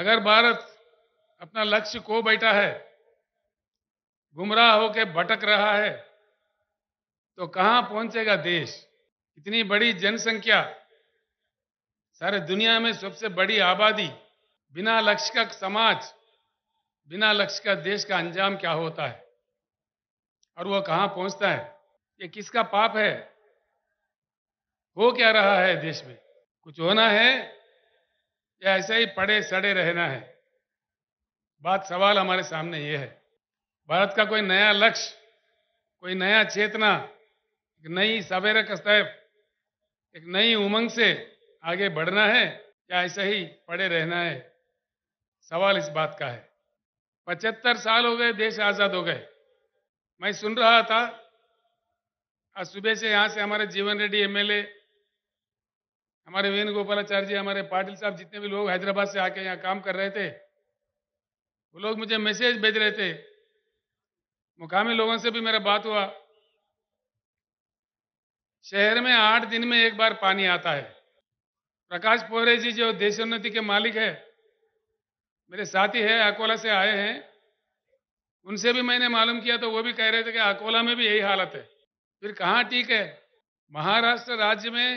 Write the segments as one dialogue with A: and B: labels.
A: अगर भारत अपना लक्ष्य को बैठा है गुमराह होकर भटक रहा है तो कहां पहुंचेगा देश इतनी बड़ी जनसंख्या सारे दुनिया में सबसे बड़ी आबादी बिना लक्ष्य का समाज बिना लक्ष्य का देश का अंजाम क्या होता है और वह कहा पहुंचता है ये किसका पाप है हो क्या रहा है देश में कुछ होना है या ऐसे ही पड़े सड़े रहना है बात सवाल हमारे सामने ये है भारत का कोई नया लक्ष्य कोई नया चेतना एक नई सवेरे कसैफ एक नई उमंग से आगे बढ़ना है या ऐसे ही पड़े रहना है सवाल इस बात का है पचहत्तर साल हो गए देश आज़ाद हो गए मैं सुन रहा था आज सुबह से यहाँ से हमारे जीवन रेड्डी एमएलए हमारे वेणुगोपालाचार्य जी हमारे पाटिल साहब जितने भी लोग हैदराबाद से आके यहाँ काम कर रहे थे वो लोग मुझे मैसेज भेज रहे थे मुकामी लोगों से भी मेरा बात हुआ शहर में आठ दिन में एक बार पानी आता है प्रकाश पोहरे जी जो देशोन्नति के मालिक है मेरे साथी है अकोला से आए हैं उनसे भी मैंने मालूम किया तो वो भी कह रहे थे कि अकोला में भी यही हालत है फिर कहाँ ठीक है महाराष्ट्र राज्य में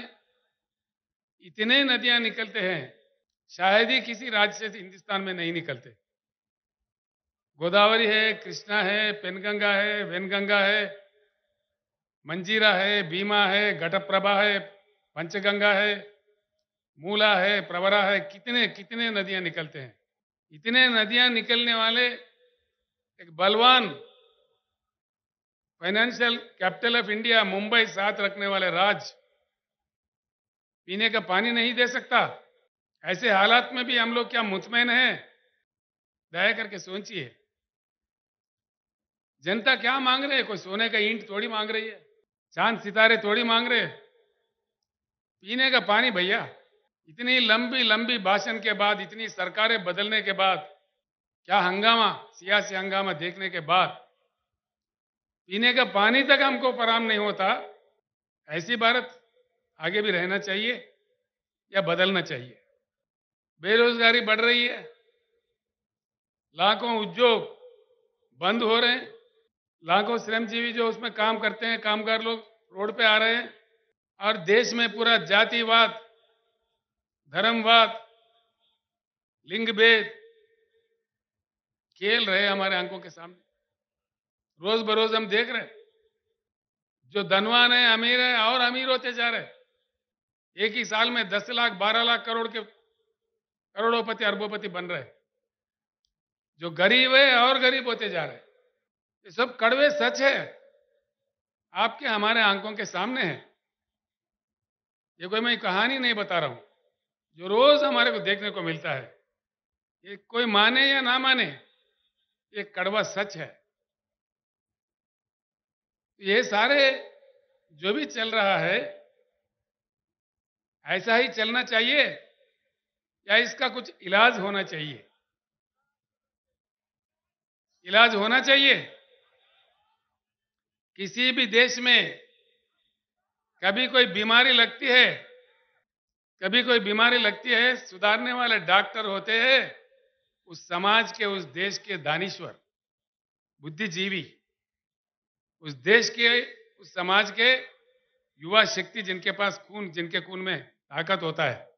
A: इतने नदियां निकलते हैं शायद ही किसी राज्य से हिंदुस्तान में नहीं निकलते गोदावरी है कृष्णा है पेनगंगा है वेनगंगा है मंजीरा है बीमा है घटप्रभा है पंचगंगा है मूला है प्रवरा है कितने कितने नदियां निकलते हैं इतने नदियां निकलने वाले एक बलवान financial capital of India Mumbai साथ रखने वाले राज्य पीने का पानी नहीं दे सकता ऐसे हालात में भी हम लोग क्या मुतमैन हैं दया करके सोचिए जनता क्या मांग रही है कोई सोने का ईंट थोड़ी मांग रही है चांद सितारे थोड़ी मांग रहे पीने का पानी भैया इतनी लंबी लंबी भाषण के बाद इतनी सरकारें बदलने के बाद क्या हंगामा सियासी हंगामा देखने के बाद पीने का पानी तक हमको फराम नहीं होता ऐसी भारत आगे भी रहना चाहिए या बदलना चाहिए बेरोजगारी बढ़ रही है लाखों उद्योग बंद हो रहे हैं लाखों श्रमजीवी जो उसमें काम करते हैं कामगार लोग रोड पे आ रहे हैं और देश में पूरा जातिवाद धर्मवाद लिंग भेद खेल रहे हमारे आंखों के सामने रोज बरोज हम देख रहे हैं जो धनवान है अमीर है और अमीर होते जा रहे हैं एक ही साल में दस लाख बारह लाख करोड़ के करोड़ोपति अरबोपति बन रहे जो गरीब है और गरीब होते जा रहे ये सब कड़वे सच है आपके हमारे आंखों के सामने है ये कोई मैं कहानी नहीं बता रहा हूं जो रोज हमारे को देखने को मिलता है ये कोई माने या ना माने ये कड़वा सच है ये सारे जो भी चल रहा है ऐसा ही चलना चाहिए या इसका कुछ इलाज होना चाहिए इलाज होना चाहिए किसी भी देश में कभी कोई बीमारी लगती है कभी कोई बीमारी लगती है सुधारने वाले डॉक्टर होते हैं उस समाज के उस देश के दानिश्वर बुद्धिजीवी उस देश के उस समाज के युवा शक्ति जिनके पास खून जिनके खून में ताकत होता है